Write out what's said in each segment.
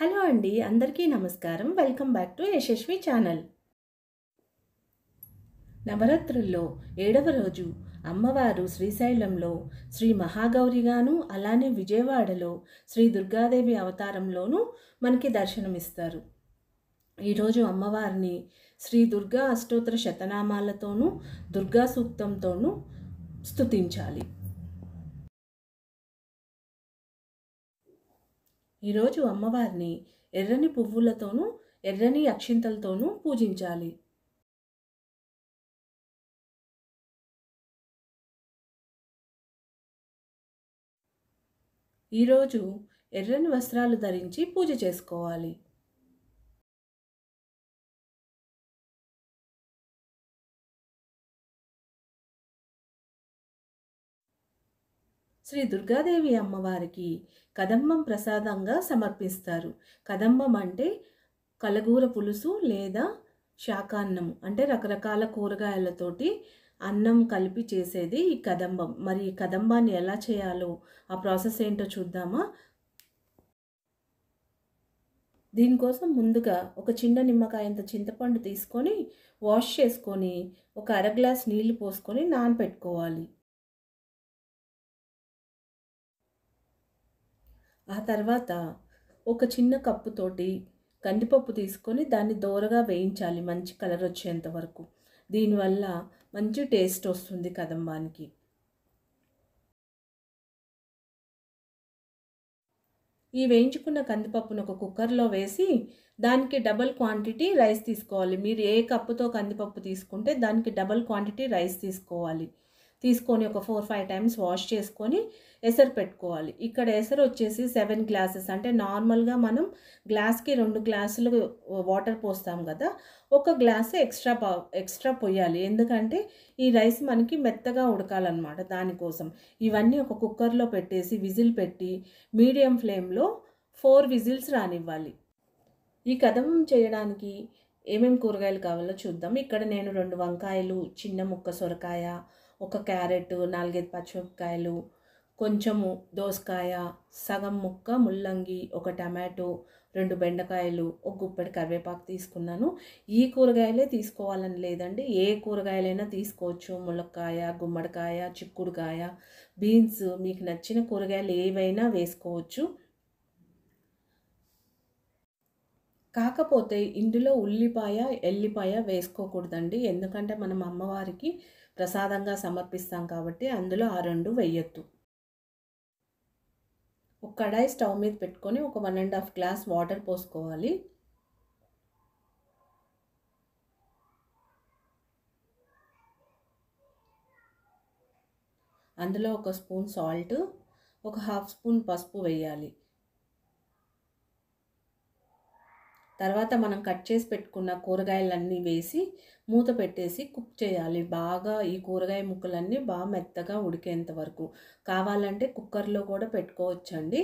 hello అండి అందరికీ నమస్కారం welcome back to Yashaswi channel నవరాత్రుల్లో ఏడవ రోజు అమ్మవారు శ్రీశైలంలో శ్రీ మహాగౌరిగాను అలానే విజయవాడలో శ్రీ దుర్గాదేవి అవతారంలోనూ మనకి దర్శనమిస్తారు ఈరోజు అమ్మవారిని శ్రీ దుర్గా అష్టోత్తర శతనామాలతోనూ దుర్గా సూక్తంతోనూ స్తుతించాలి ఈరోజు అమ్మవారిని ఎర్రని పువ్వులతోనూ ఎర్రని అక్షింతలతోనూ పూజించాలి ఈరోజు ఎర్రని వస్త్రాలు ధరించి పూజ చేసుకోవాలి శ్రీ దుర్గాదేవి అమ్మవారికి కదంబం ప్రసాదంగా సమర్పిస్తారు కదంబం అంటే కలగూర పులుసు లేదా శాకాన్నం అంటే రకరకాల కూరగాయలతోటి అన్నం కలిపి చేసేది ఈ కదంబం మరి ఈ కదంబాన్ని ఎలా చేయాలో ఆ ప్రాసెస్ ఏంటో చూద్దామా దీనికోసం ముందుగా ఒక చిన్న నిమ్మకాయంత చింతపండు తీసుకొని వాష్ చేసుకొని ఒక అర గ్లాస్ నీళ్ళు పోసుకొని నానబెట్టుకోవాలి ఆ తర్వాత ఒక చిన్న కప్పుతోటి కందిపప్పు తీసుకొని దాన్ని దోరగా వేయించాలి మంచి కలర్ వచ్చేంత వరకు దీనివల్ల మంచి టేస్ట్ వస్తుంది కదంబానికి ఈ వేయించుకున్న కందిపప్పును ఒక కుక్కర్లో వేసి దానికి డబల్ క్వాంటిటీ రైస్ తీసుకోవాలి మీరు ఏ కప్పుతో కందిపప్పు తీసుకుంటే దానికి డబల్ క్వాంటిటీ రైస్ తీసుకోవాలి తీసుకొని ఒక ఫోర్ ఫైవ్ టైమ్స్ వాష్ చేసుకొని ఎసరు పెట్టుకోవాలి ఇక్కడ ఎసరు వచ్చేసి సెవెన్ గ్లాసెస్ అంటే నార్మల్గా మనం గ్లాస్కి రెండు గ్లాసులు వాటర్ పోస్తాం కదా ఒక గ్లాస్ ఎక్స్ట్రా ఎక్స్ట్రా పోయాలి ఎందుకంటే ఈ రైస్ మనకి మెత్తగా ఉడకాలన్నమాట దానికోసం ఇవన్నీ ఒక కుక్కర్లో పెట్టేసి విజిల్ పెట్టి మీడియం ఫ్లేమ్లో ఫోర్ విజిల్స్ రానివ్వాలి ఈ కథం చేయడానికి ఏమేమి కూరగాయలు కావాలో చూద్దాం ఇక్కడ నేను రెండు వంకాయలు చిన్న ముక్క సొరకాయ ఒక క్యారెట్ నాలుగైదు పచ్చిమిరపకాయలు కొంచెము దోసకాయ సగం ముక్క ముల్లంగి ఒక టమాటో రెండు బెండకాయలు ఒక గుప్పెడు కరివేపాకు తీసుకున్నాను ఈ కూరగాయలే తీసుకోవాలని లేదండి ఏ కూరగాయలైనా తీసుకోవచ్చు ములక్కాయ గుమ్మడికాయ చిక్కుడుకాయ బీన్స్ మీకు నచ్చిన కూరగాయలు ఏవైనా వేసుకోవచ్చు కాకపోతే ఇందులో ఉల్లిపాయ ఎల్లిపాయ వేసుకోకూడదండి ఎందుకంటే మనం అమ్మవారికి ప్రసాదంగా సమర్పిస్తాం కాబట్టి అందులో ఆ రెండు వేయొద్దు ఒక కడాయి స్టవ్ మీద పెట్టుకొని ఒక one and half glass water పోసుకోవాలి అందులో ఒక స్పూన్ సాల్ట్ ఒక హాఫ్ స్పూన్ పసుపు వేయాలి తర్వాత మనం కట్ చేసి పెట్టుకున్న కూరగాయలన్నీ వేసి మూత పెట్టేసి కుక్ చేయాలి బాగా ఈ కూరగాయ ముక్కలన్నీ బాగా మెత్తగా ఉడికేంత వరకు కావాలంటే కుక్కర్లో కూడా పెట్టుకోవచ్చండి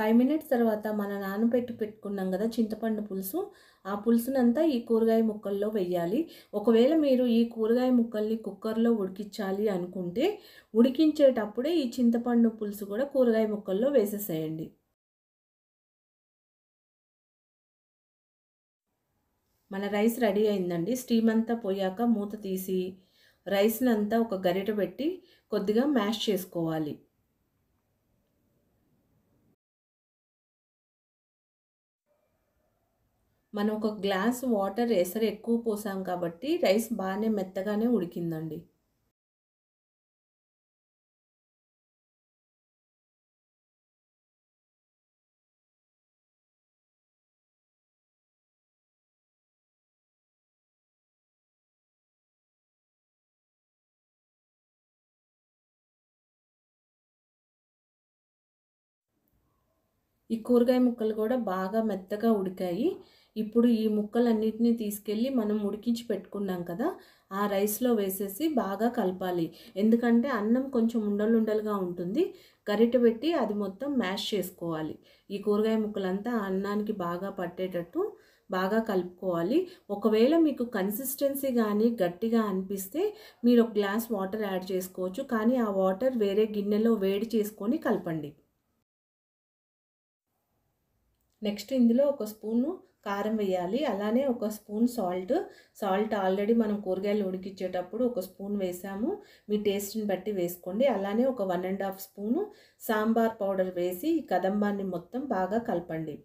ఫైవ్ మినిట్స్ తర్వాత మన నానబెట్టి పెట్టుకున్నాం కదా చింతపండు పులుసు ఆ పులుసునంతా ఈ కూరగాయ ముక్కల్లో వెయ్యాలి ఒకవేళ మీరు ఈ కూరగాయ ముక్కల్ని కుక్కర్లో ఉడికించాలి అనుకుంటే ఉడికించేటప్పుడే ఈ చింతపండు పులుసు కూడా కూరగాయ ముక్కల్లో వేసేసేయండి మన రైస్ రెడీ అయిందండి స్టీమ్ అంతా పోయాక మూత తీసి రైస్ని అంతా ఒక గరిట పెట్టి కొద్దిగా మ్యాష్ చేసుకోవాలి మనం ఒక గ్లాస్ వాటర్ ఎసరు ఎక్కువ పోసాం కాబట్టి రైస్ బాగానే మెత్తగానే ఉడికిందండి ఈ కూరగాయ ముక్కలు కూడా బాగా మెత్తగా ఉడికాయి ఇప్పుడు ఈ ముక్కలన్నిటిని తీసుకెళ్ళి మనం ఉడికించి పెట్టుకున్నాం కదా ఆ రైస్లో వేసేసి బాగా కలపాలి ఎందుకంటే అన్నం కొంచెం ఉండలుండలుగా ఉంటుంది గరిటె పెట్టి అది మొత్తం మ్యాష్ చేసుకోవాలి ఈ కూరగాయ ముక్కలంతా అన్నానికి బాగా పట్టేటట్టు బాగా కలుపుకోవాలి ఒకవేళ మీకు కన్సిస్టెన్సీ కానీ గట్టిగా అనిపిస్తే మీరు ఒక గ్లాస్ వాటర్ యాడ్ చేసుకోవచ్చు కానీ ఆ వాటర్ వేరే గిన్నెలో వేడి చేసుకొని కలపండి నెక్స్ట్ ఇందులో ఒక స్పూను కారం వేయాలి అలానే ఒక స్పూన్ సాల్ట్ సాల్ట్ ఆల్రెడీ మనం కూరగాయలు ఉడికిచ్చేటప్పుడు ఒక స్పూన్ వేసాము మీ టేస్ట్ని బట్టి వేసుకోండి అలానే ఒక one and half spoon sambar powder వేసి ఈ కదంబాన్ని మొత్తం బాగా కలపండి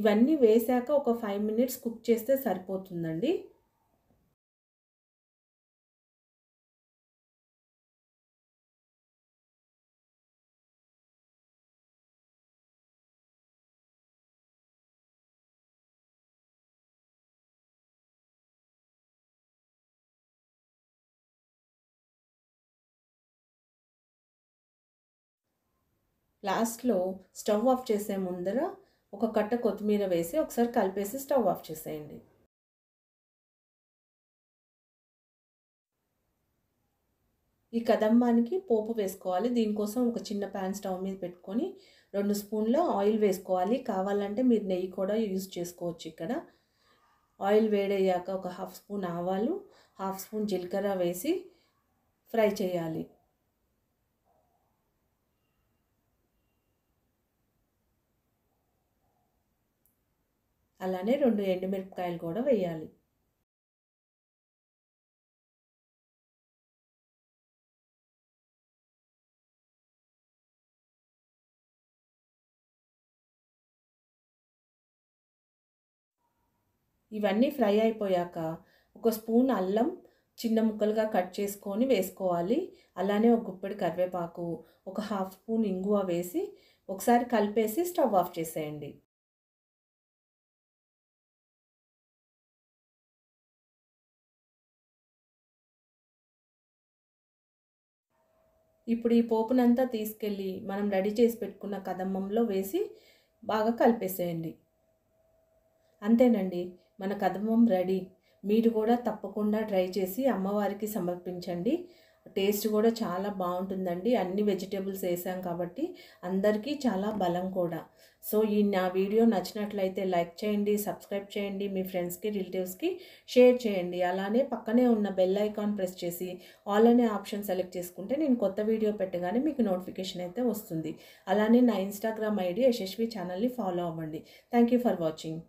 ఇవన్నీ వేశాక ఒక ఫైవ్ మినిట్స్ కుక్ చేస్తే సరిపోతుందండి లాస్ట్లో స్టవ్ ఆఫ్ చేసే ముందర ఒక కట్ట కొత్తిమీర వేసి ఒకసారి కలిపేసి స్టవ్ ఆఫ్ చేసేయండి ఈ కదంబానికి పోపు వేసుకోవాలి దీనికోసం ఒక చిన్న ప్యాన్ స్టవ్ మీద పెట్టుకొని రెండు స్పూన్ల ఆయిల్ వేసుకోవాలి కావాలంటే మీరు నెయ్యి కూడా యూజ్ చేసుకోవచ్చు ఇక్కడ ఆయిల్ వేడయ్యాక ఒక హాఫ్ స్పూన్ ఆవాలు హాఫ్ స్పూన్ జీలకర్ర వేసి ఫ్రై చేయాలి అలానే రెండు ఎండుమిరపకాయలు కూడా వేయాలి ఇవన్నీ ఫ్రై అయిపోయాక ఒక స్పూన్ అల్లం చిన్న ముక్కలుగా కట్ చేసుకొని వేసుకోవాలి అలానే ఒక గుప్పెడు కరివేపాకు ఒక హాఫ్ స్పూన్ ఇంగువ వేసి ఒకసారి కలిపేసి స్టవ్ ఆఫ్ చేసేయండి ఇప్పుడు ఈ పోపునంతా తీసుకెళ్ళి మనం రెడీ చేసి పెట్టుకున్న కదమ్మంలో వేసి బాగా కలిపేసేయండి అంతేనండి మన కదమ్మం రెడీ మీరు కూడా తప్పకుండా ట్రై చేసి అమ్మవారికి సమర్పించండి టేస్ట్ కూడా చాలా బాగుంటుందండి అన్ని వెజిటేబుల్స్ వేసాం కాబట్టి అందరికీ చాలా బలం కూడా సో ఈ నా వీడియో నచ్చినట్లయితే లైక్ చేయండి సబ్స్క్రైబ్ చేయండి మీ ఫ్రెండ్స్కి రిలేటివ్స్కి షేర్ చేయండి అలానే పక్కనే ఉన్న బెల్ ఐకాన్ ప్రెస్ చేసి ఆల్ అనే ఆప్షన్ సెలెక్ట్ చేసుకుంటే నేను కొత్త వీడియో పెట్టగానే మీకు నోటిఫికేషన్ అయితే వస్తుంది అలానే నా ఇన్స్టాగ్రామ్ ఐడి యశస్వి ఛానల్ని ఫాలో అవ్వండి థ్యాంక్ యూ ఫర్ వాచింగ్